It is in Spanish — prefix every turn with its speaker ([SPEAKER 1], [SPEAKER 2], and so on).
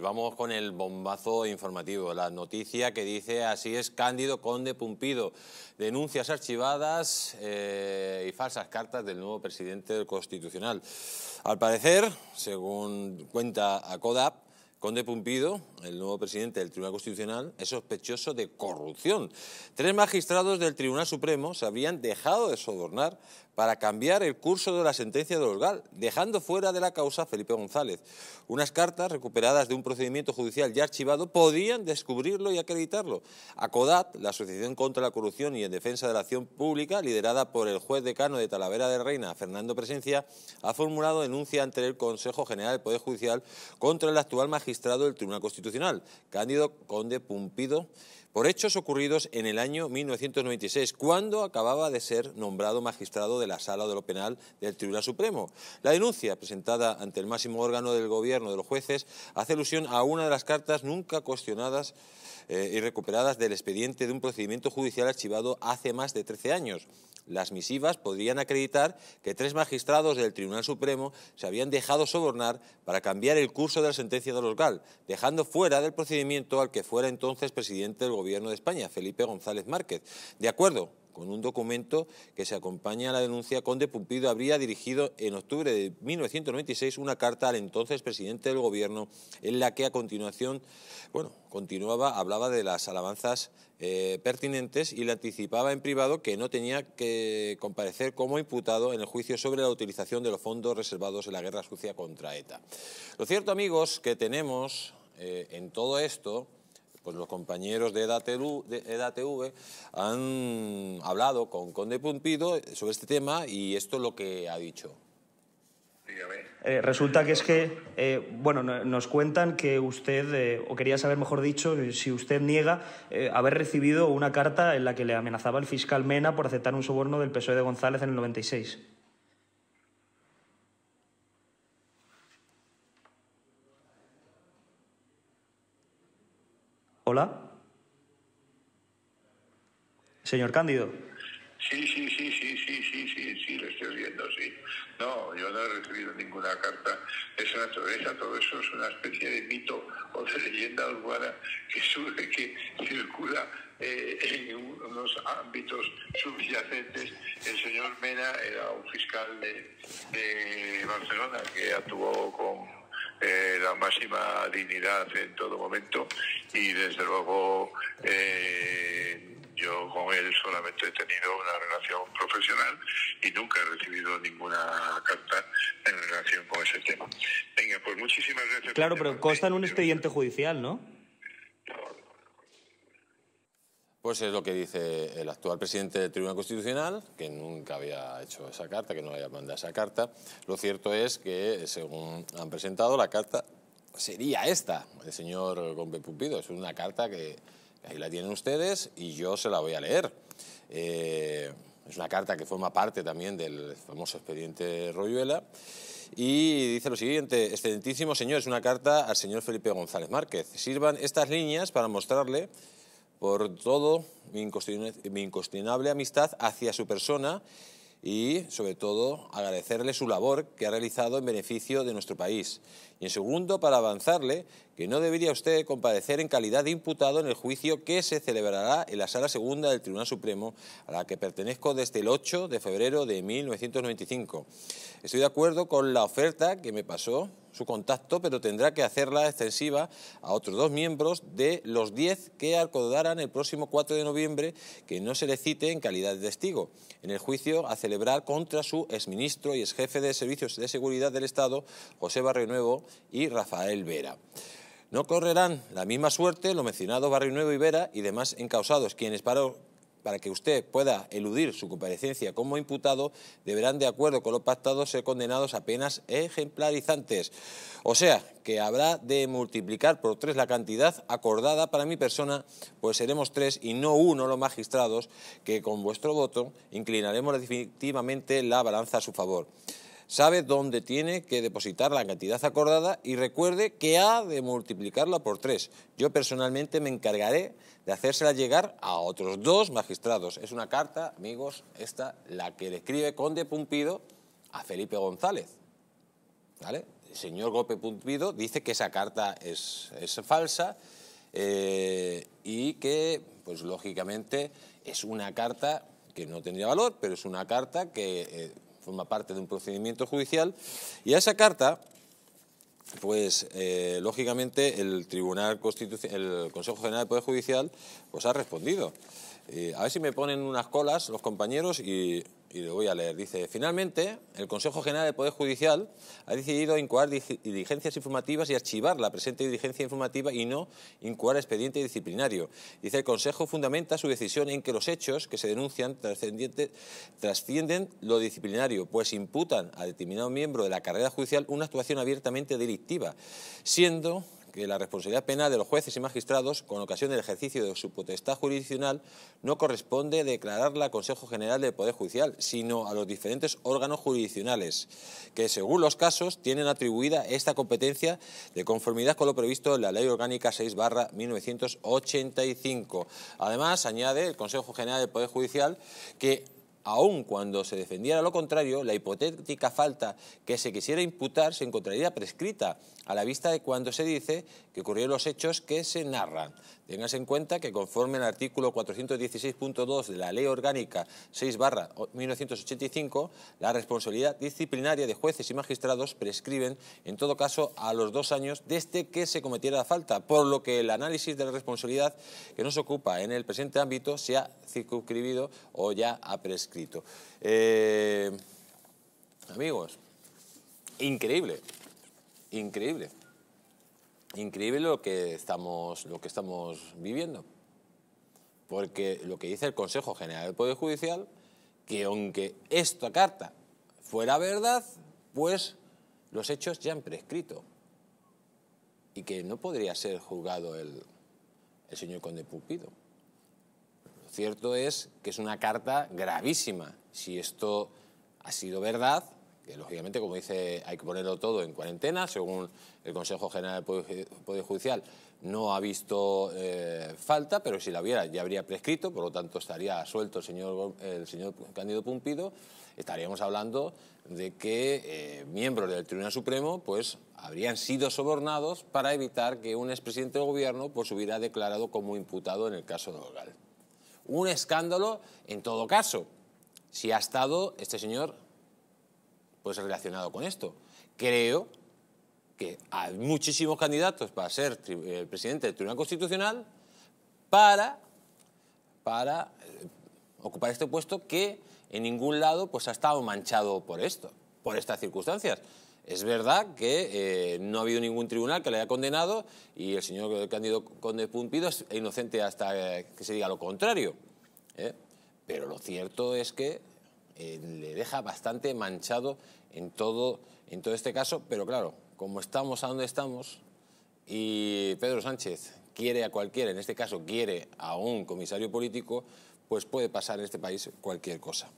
[SPEAKER 1] Vamos con el bombazo informativo, la noticia que dice así es Cándido Conde Pumpido, denuncias archivadas eh, y falsas cartas del nuevo presidente Constitucional. Al parecer, según cuenta ACODAP, Conde Pumpido el nuevo presidente del Tribunal Constitucional, es sospechoso de corrupción. Tres magistrados del Tribunal Supremo se habían dejado de sobornar para cambiar el curso de la sentencia de Orgal, dejando fuera de la causa a Felipe González. Unas cartas recuperadas de un procedimiento judicial ya archivado podían descubrirlo y acreditarlo. A ACODAT, la Asociación contra la Corrupción y en Defensa de la Acción Pública, liderada por el juez decano de Talavera de Reina, Fernando Presencia, ha formulado denuncia ante el Consejo General del Poder Judicial contra el actual magistrado del Tribunal Constitucional Cándido Conde Pumpido, por hechos ocurridos en el año 1996, cuando acababa de ser nombrado magistrado de la Sala de lo Penal del Tribunal Supremo. La denuncia, presentada ante el máximo órgano del gobierno de los jueces, hace alusión a una de las cartas nunca cuestionadas eh, y recuperadas del expediente de un procedimiento judicial archivado hace más de 13 años. Las misivas podrían acreditar que tres magistrados del Tribunal Supremo se habían dejado sobornar para cambiar el curso de la sentencia de los GAL, dejando fuera del procedimiento al que fuera entonces presidente del Gobierno de España, Felipe González Márquez. De acuerdo con un documento que se acompaña a la denuncia, Conde Pumpido habría dirigido en octubre de 1996 una carta al entonces presidente del Gobierno en la que a continuación, bueno, continuaba, hablaba de las alabanzas eh, pertinentes y le anticipaba en privado que no tenía que comparecer como imputado en el juicio sobre la utilización de los fondos reservados en la guerra sucia contra ETA. Lo cierto, amigos, que tenemos eh, en todo esto pues los compañeros de EDATV, han hablado con Conde Pumpido sobre este tema y esto es lo que ha dicho. Eh, resulta que es que, eh, bueno, nos cuentan que usted, eh, o quería saber mejor dicho, si usted niega haber recibido una carta en la que le amenazaba el fiscal Mena por aceptar un soborno del PSOE de González en el 96. señor Cándido. Sí, sí, sí, sí, sí, sí, sí, sí, lo estoy viendo, sí. No, yo no he recibido ninguna carta de esa naturaleza, todo eso es una especie de mito o de leyenda urbana que surge, que circula eh, en unos ámbitos subyacentes. El señor Mena era un fiscal de, Barcelona que actuó con eh, la máxima dignidad en todo momento y desde luego eh, yo con él solamente he tenido una relación profesional y nunca he recibido ninguna carta en relación con ese tema. Venga, pues muchísimas gracias. Claro, pero consta en un expediente judicial, ¿no? Pues es lo que dice el actual presidente del Tribunal Constitucional, que nunca había hecho esa carta, que no había mandado esa carta. Lo cierto es que, según han presentado, la carta sería esta, el señor Gómez Pumpido. Es una carta que Ahí la tienen ustedes y yo se la voy a leer. Eh, es una carta que forma parte también del famoso expediente Royuela. Y dice lo siguiente, excelentísimo señor, es una carta al señor Felipe González Márquez. Sirvan estas líneas para mostrarle por todo mi incuestionable amistad hacia su persona y, sobre todo, agradecerle su labor que ha realizado en beneficio de nuestro país. Y, en segundo, para avanzarle que no debería usted comparecer en calidad de imputado en el juicio que se celebrará en la Sala Segunda del Tribunal Supremo, a la que pertenezco desde el 8 de febrero de 1995. Estoy de acuerdo con la oferta que me pasó su contacto, pero tendrá que hacerla extensiva a otros dos miembros de los diez que acordarán el próximo 4 de noviembre que no se le cite en calidad de testigo en el juicio a celebrar contra su exministro y exjefe de Servicios de Seguridad del Estado, José Barrio Nuevo y Rafael Vera. No correrán la misma suerte los mencionados Barrio Nuevo y Vera y demás encausados, quienes paró para que usted pueda eludir su comparecencia como imputado, deberán, de acuerdo con lo pactado, ser condenados a penas ejemplarizantes. O sea, que habrá de multiplicar por tres la cantidad acordada para mi persona, pues seremos tres y no uno los magistrados que con vuestro voto inclinaremos definitivamente la balanza a su favor sabe dónde tiene que depositar la cantidad acordada y recuerde que ha de multiplicarla por tres. Yo personalmente me encargaré de hacérsela llegar a otros dos magistrados. Es una carta, amigos, esta la que le escribe Conde Pumpido a Felipe González. ¿Vale? El señor Gope Pumpido dice que esa carta es, falsa eh, y que, pues lógicamente, es una carta que no tendría valor, pero es una carta que eh, forma parte de un procedimiento judicial, y a esa carta, pues eh, lógicamente el Tribunal Constitucional, el Consejo General del Poder Judicial, pues ha respondido. Eh, a ver si me ponen unas colas los compañeros y, le voy a leer. Dice, finalmente, el Consejo General del Poder Judicial ha decidido incoar diligencias informativas y archivar la presente diligencia informativa y no incoar expediente disciplinario. Dice, el Consejo fundamenta su decisión en que los hechos que se denuncian trascienden lo disciplinario, pues imputan a determinado miembro de la carrera judicial una actuación abiertamente delictiva, siendo que la responsabilidad penal de los jueces y magistrados, con ocasión del ejercicio de su potestad jurisdiccional, no corresponde declararla al Consejo General del Poder Judicial, sino a los diferentes órganos jurisdiccionales, que según los casos tienen atribuida esta competencia de conformidad con lo previsto en la Ley Orgánica 6 barra 1985. Además, añade el Consejo General del Poder Judicial que aun cuando se defendiera lo contrario, la hipotética falta que se quisiera imputar se encontraría prescrita, a la vista de cuando se dice que ocurrieron los hechos que se narran. Téngase en cuenta que conforme al artículo 416.2 de la Ley Orgánica 6 barra 1985, la responsabilidad disciplinaria de jueces y magistrados prescriben, en todo caso, a los dos años desde este que se cometiera la falta, por lo que el análisis de la responsabilidad que nos ocupa en el presente ámbito se ha circunscribido o ya ha prescrito. Eh, amigos, increíble increíble. Increíble lo que estamos, lo que estamos viviendo. Porque lo que dice el Consejo General del Poder Judicial, que aunque esta carta fuera verdad, pues los hechos ya han prescrito. Y que no podría ser juzgado el, señor Conde Pupido. Lo cierto es que es una carta gravísima. Si esto ha sido verdad, que lógicamente, como dice, hay que ponerlo todo en cuarentena, según el Consejo General del Poder Judicial, no ha visto eh, falta, pero si la hubiera ya habría prescrito, por lo tanto estaría suelto el señor, el señor Cándido Pumpido, estaríamos hablando de que eh, miembros del Tribunal Supremo pues, habrían sido sobornados para evitar que un expresidente del gobierno pues, hubiera declarado como imputado en el caso de Un escándalo en todo caso, si ha estado este señor pues relacionado con esto. Creo que hay muchísimos candidatos para ser el eh, presidente del Tribunal Constitucional para, para eh, ocupar este puesto que en ningún lado pues, ha estado manchado por esto, por estas circunstancias. Es verdad que eh, no ha habido ningún tribunal que le haya condenado y el señor Cándido Conde Pumpido es inocente hasta que se diga lo contrario. Pero lo cierto es que eh, le deja bastante manchado en todo, en todo este caso, pero claro, como estamos a donde estamos y Pedro Sánchez quiere a cualquiera, en este caso quiere a un comisario político, pues puede pasar en este país cualquier cosa.